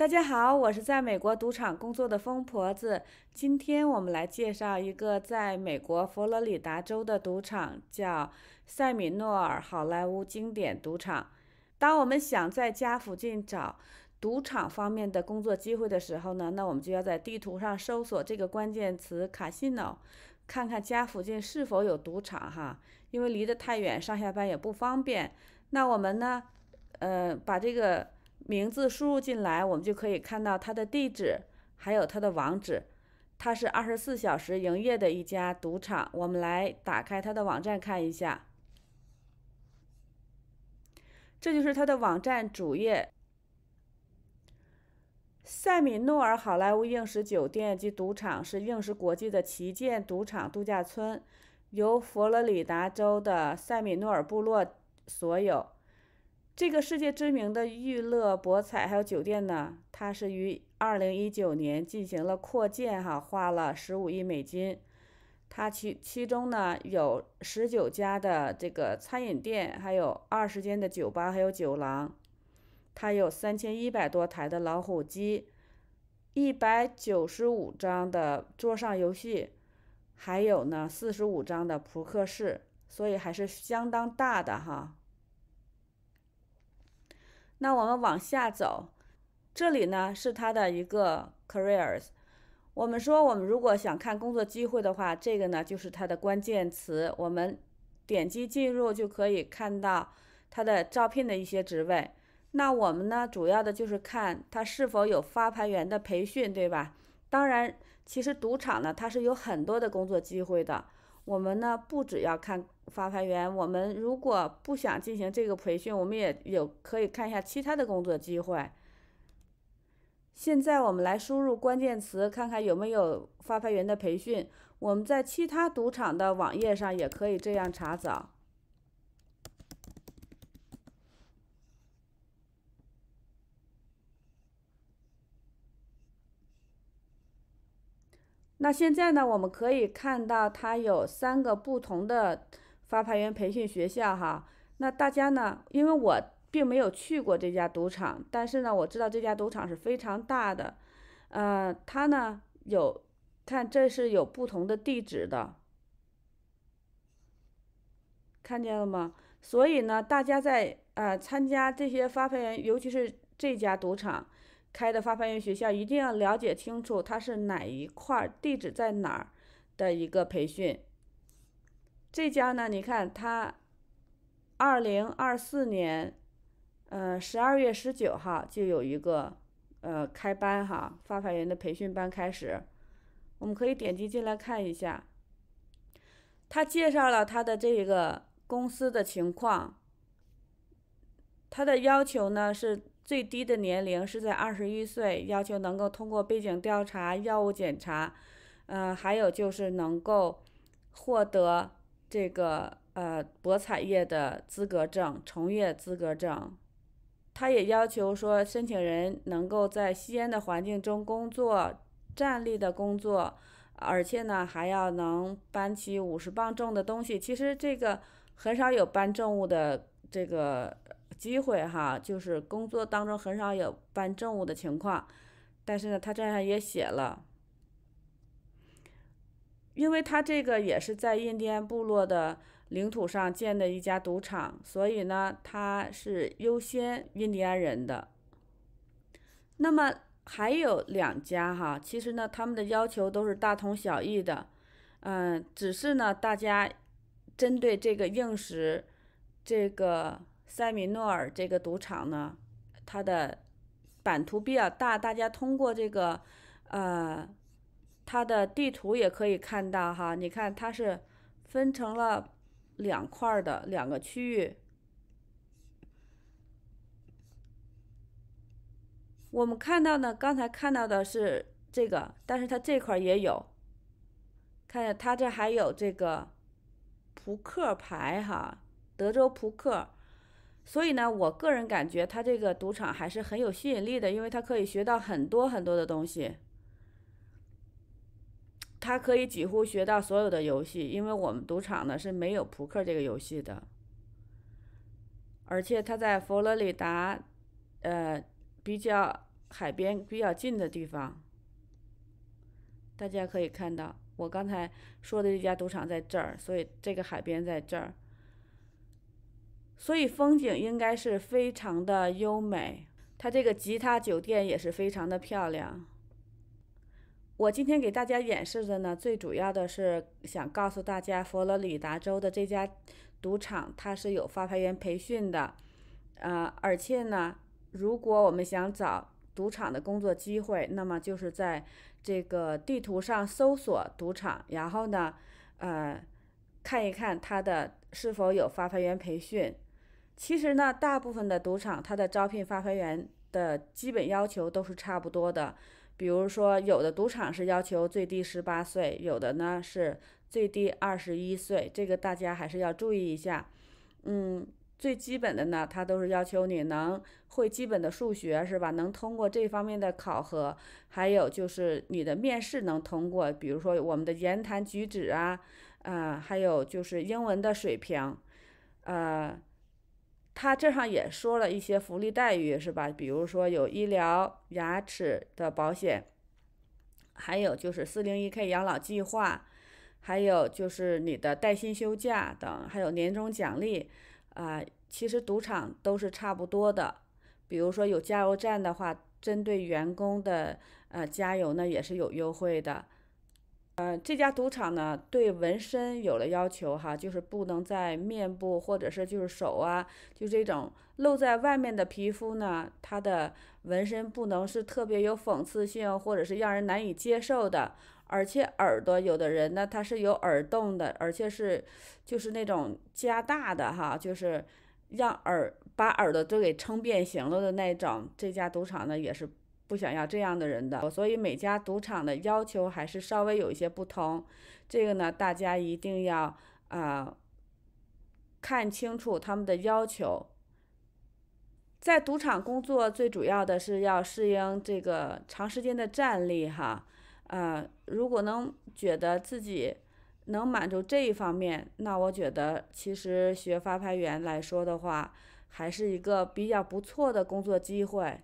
大家好，我是在美国赌场工作的疯婆子。今天我们来介绍一个在美国佛罗里达州的赌场，叫塞米诺尔好莱坞经典赌场。当我们想在家附近找赌场方面的工作机会的时候呢，那我们就要在地图上搜索这个关键词“卡西诺”，看看家附近是否有赌场哈，因为离得太远，上下班也不方便。那我们呢，呃，把这个。名字输入进来，我们就可以看到它的地址，还有它的网址。它是二十四小时营业的一家赌场。我们来打开它的网站看一下。这就是它的网站主页。塞米诺尔好莱坞硬石酒店及赌场是硬石国际的旗舰赌场度假村，由佛罗里达州的塞米诺尔部落所有。这个世界知名的娱乐博彩还有酒店呢，它是于二零一九年进行了扩建，哈，花了十五亿美金。它其其中呢有十九家的这个餐饮店，还有二十间的酒吧还有酒廊，它有三千一百多台的老虎机，一百九十五张的桌上游戏，还有呢四十五张的扑克室，所以还是相当大的哈。那我们往下走，这里呢是他的一个 careers。我们说，我们如果想看工作机会的话，这个呢就是它的关键词。我们点击进入就可以看到它的招聘的一些职位。那我们呢，主要的就是看他是否有发牌员的培训，对吧？当然，其实赌场呢，它是有很多的工作机会的。我们呢不只要看发牌员，我们如果不想进行这个培训，我们也有可以看一下其他的工作机会。现在我们来输入关键词，看看有没有发牌员的培训。我们在其他赌场的网页上也可以这样查找。那现在呢，我们可以看到它有三个不同的发牌员培训学校哈。那大家呢，因为我并没有去过这家赌场，但是呢，我知道这家赌场是非常大的。呃，它呢有，看这是有不同的地址的，看见了吗？所以呢，大家在啊参加这些发牌员，尤其是这家赌场。开的发牌员学校一定要了解清楚，它是哪一块地址在哪儿的一个培训。这家呢，你看它，二零二四年，呃，十二月十九号就有一个，呃，开班哈，发牌员的培训班开始。我们可以点击进来看一下。他介绍了他的这个公司的情况，他的要求呢是。最低的年龄是在二十一岁，要求能够通过背景调查、药物检查，呃，还有就是能够获得这个呃博彩业的资格证、从业资格证。他也要求说，申请人能够在吸烟的环境中工作、站立的工作，而且呢还要能搬起五十磅重的东西。其实这个很少有搬重物的这个。机会哈，就是工作当中很少有办政务的情况，但是呢，他这上也写了，因为他这个也是在印第安部落的领土上建的一家赌场，所以呢，他是优先印第安人的。那么还有两家哈，其实呢，他们的要求都是大同小异的，嗯，只是呢，大家针对这个硬时这个。塞米诺尔这个赌场呢，它的版图比较大。大家通过这个，呃，它的地图也可以看到哈。你看，它是分成了两块的两个区域。我们看到呢，刚才看到的是这个，但是它这块也有。看，它这还有这个扑克牌哈，德州扑克。所以呢，我个人感觉他这个赌场还是很有吸引力的，因为他可以学到很多很多的东西。他可以几乎学到所有的游戏，因为我们赌场呢是没有扑克这个游戏的。而且他在佛罗里达，呃，比较海边比较近的地方。大家可以看到，我刚才说的这家赌场在这儿，所以这个海边在这儿。所以风景应该是非常的优美，它这个吉他酒店也是非常的漂亮。我今天给大家演示的呢，最主要的是想告诉大家，佛罗里达州的这家赌场它是有发牌员培训的，啊，而且呢，如果我们想找赌场的工作机会，那么就是在这个地图上搜索赌场，然后呢，呃，看一看它的是否有发牌员培训。其实呢，大部分的赌场它的招聘发牌员的基本要求都是差不多的。比如说，有的赌场是要求最低十八岁，有的呢是最低二十一岁，这个大家还是要注意一下。嗯，最基本的呢，它都是要求你能会基本的数学，是吧？能通过这方面的考核，还有就是你的面试能通过。比如说我们的言谈举止啊，呃，还有就是英文的水平，呃。他这上也说了一些福利待遇，是吧？比如说有医疗、牙齿的保险，还有就是四零一 K 养老计划，还有就是你的带薪休假等，还有年终奖励啊。其实赌场都是差不多的，比如说有加油站的话，针对员工的呃加油呢也是有优惠的。呃，这家赌场呢，对纹身有了要求哈，就是不能在面部或者是就是手啊，就这种露在外面的皮肤呢，它的纹身不能是特别有讽刺性或者是让人难以接受的。而且耳朵，有的人呢他是有耳洞的，而且是就是那种加大的哈，就是让耳把耳朵都给撑变形了的那种。这家赌场呢也是。不想要这样的人的，所以每家赌场的要求还是稍微有一些不同。这个呢，大家一定要啊看清楚他们的要求。在赌场工作最主要的是要适应这个长时间的站立哈啊。如果能觉得自己能满足这一方面，那我觉得其实学发牌员来说的话，还是一个比较不错的工作机会。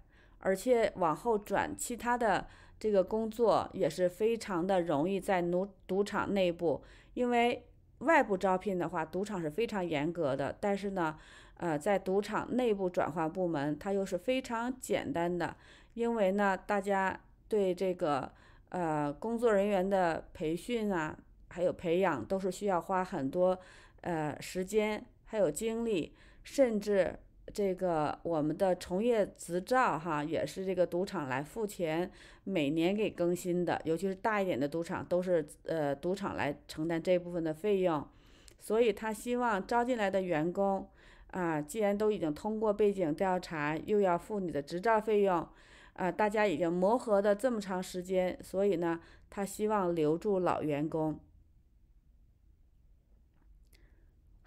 而且往后转其他的这个工作也是非常的容易，在赌赌场内部，因为外部招聘的话，赌场是非常严格的。但是呢，呃，在赌场内部转换部门，它又是非常简单的，因为呢，大家对这个呃工作人员的培训啊，还有培养，都是需要花很多呃时间，还有精力，甚至。这个我们的从业执照哈，也是这个赌场来付钱，每年给更新的。尤其是大一点的赌场，都是呃赌场来承担这部分的费用。所以他希望招进来的员工啊，既然都已经通过背景调查，又要付你的执照费用啊，大家已经磨合的这么长时间，所以呢，他希望留住老员工。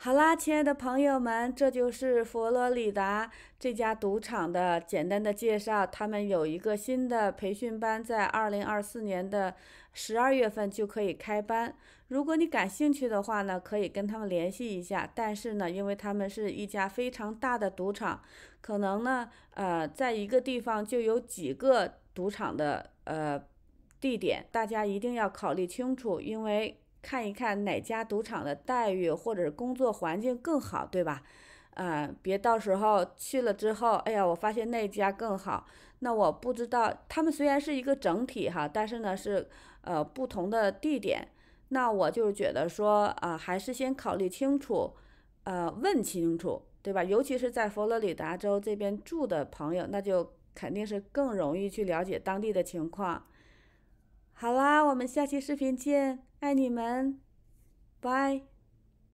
好啦，亲爱的朋友们，这就是佛罗里达这家赌场的简单的介绍。他们有一个新的培训班，在二零二四年的十二月份就可以开班。如果你感兴趣的话呢，可以跟他们联系一下。但是呢，因为他们是一家非常大的赌场，可能呢，呃，在一个地方就有几个赌场的呃地点，大家一定要考虑清楚，因为。看一看哪家赌场的待遇或者工作环境更好，对吧？啊，别到时候去了之后，哎呀，我发现那家更好，那我不知道他们虽然是一个整体哈，但是呢是呃不同的地点。那我就觉得说啊，还是先考虑清楚，呃，问清楚，对吧？尤其是在佛罗里达州这边住的朋友，那就肯定是更容易去了解当地的情况。好啦，我们下期视频见。爱你们，拜。